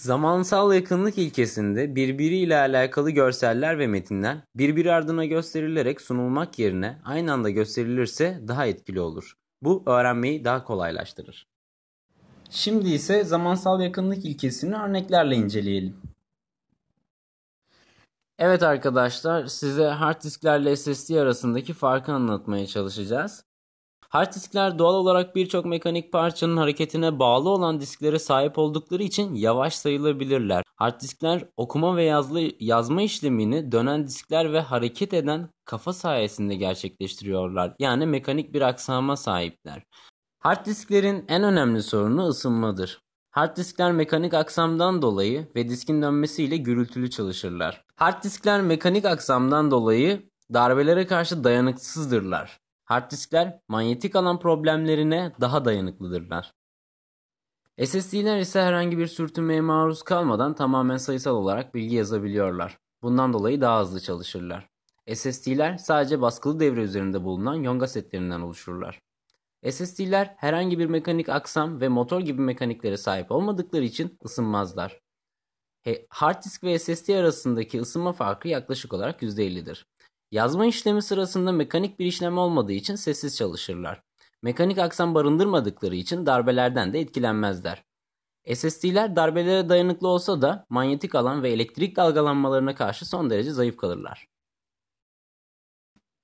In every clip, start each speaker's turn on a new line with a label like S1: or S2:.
S1: Zamansal yakınlık ilkesinde birbiriyle alakalı görseller ve metinler birbiri ardına gösterilerek sunulmak yerine aynı anda gösterilirse daha etkili olur. Bu öğrenmeyi daha kolaylaştırır. Şimdi ise zamansal yakınlık ilkesini örneklerle inceleyelim. Evet arkadaşlar size hard disklerle SSD arasındaki farkı anlatmaya çalışacağız. Hard diskler doğal olarak birçok mekanik parçanın hareketine bağlı olan disklere sahip oldukları için yavaş sayılabilirler. Hard diskler okuma ve yazlı, yazma işlemini dönen diskler ve hareket eden kafa sayesinde gerçekleştiriyorlar. Yani mekanik bir aksama sahipler. Hard disklerin en önemli sorunu ısınmadır. Hard diskler mekanik aksamdan dolayı ve diskin dönmesiyle gürültülü çalışırlar. Hard diskler mekanik aksamdan dolayı darbelere karşı dayanıksızdırlar. Hard diskler manyetik alan problemlerine daha dayanıklıdırlar. SSD'ler ise herhangi bir sürtünmeye maruz kalmadan tamamen sayısal olarak bilgi yazabiliyorlar. Bundan dolayı daha hızlı çalışırlar. SSD'ler sadece baskılı devre üzerinde bulunan yonga setlerinden oluşurlar. SSD'ler herhangi bir mekanik aksam ve motor gibi mekaniklere sahip olmadıkları için ısınmazlar. Hard disk ve SSD arasındaki ısınma farkı yaklaşık olarak %50'dir. Yazma işlemi sırasında mekanik bir işlem olmadığı için sessiz çalışırlar. Mekanik aksam barındırmadıkları için darbelerden de etkilenmezler. SSD'ler darbelere dayanıklı olsa da manyetik alan ve elektrik dalgalanmalarına karşı son derece zayıf kalırlar.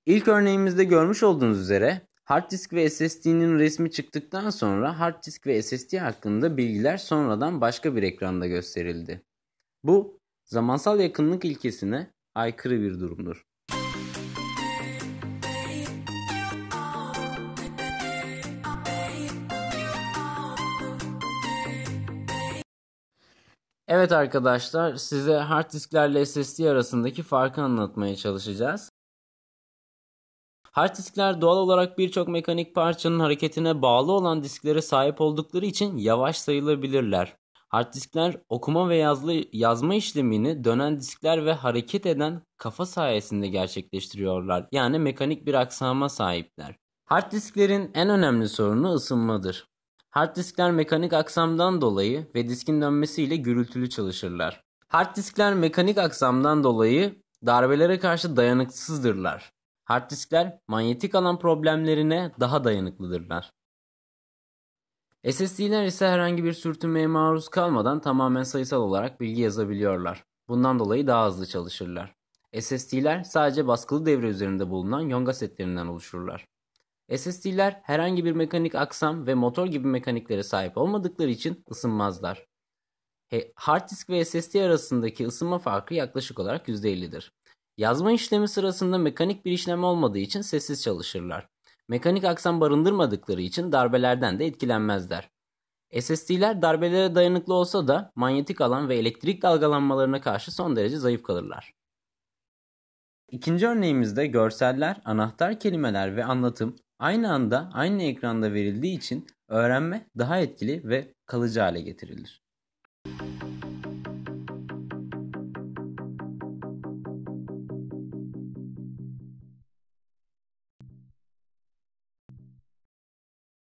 S1: İlk örneğimizde görmüş olduğunuz üzere hard disk ve SSD'nin resmi çıktıktan sonra hard disk ve SSD hakkında bilgiler sonradan başka bir ekranda gösterildi. Bu zamansal yakınlık ilkesine aykırı bir durumdur. Evet arkadaşlar size hard disklerle SSD arasındaki farkı anlatmaya çalışacağız. Hard diskler doğal olarak birçok mekanik parçanın hareketine bağlı olan disklere sahip oldukları için yavaş sayılabilirler. Hard diskler okuma ve yazlı, yazma işlemini dönen diskler ve hareket eden kafa sayesinde gerçekleştiriyorlar. Yani mekanik bir aksama sahipler. Hard disklerin en önemli sorunu ısınmadır. Hard diskler mekanik aksamdan dolayı ve diskin dönmesiyle gürültülü çalışırlar. Hard diskler mekanik aksamdan dolayı darbelere karşı dayanıksızdırlar. Hard diskler manyetik alan problemlerine daha dayanıklıdırlar. SSD'ler ise herhangi bir sürtünmeye maruz kalmadan tamamen sayısal olarak bilgi yazabiliyorlar. Bundan dolayı daha hızlı çalışırlar. SSD'ler sadece baskılı devre üzerinde bulunan yonga setlerinden oluşurlar. SSD'ler herhangi bir mekanik aksam ve motor gibi mekaniklere sahip olmadıkları için ısınmazlar. Hard disk ve SSD arasındaki ısınma farkı yaklaşık olarak %50'dir. Yazma işlemi sırasında mekanik bir işlem olmadığı için sessiz çalışırlar. Mekanik aksam barındırmadıkları için darbelerden de etkilenmezler. SSD'ler darbelere dayanıklı olsa da manyetik alan ve elektrik dalgalanmalarına karşı son derece zayıf kalırlar. İkinci örneğimizde görseller, anahtar kelimeler ve anlatım aynı anda aynı ekranda verildiği için öğrenme daha etkili ve kalıcı hale getirilir.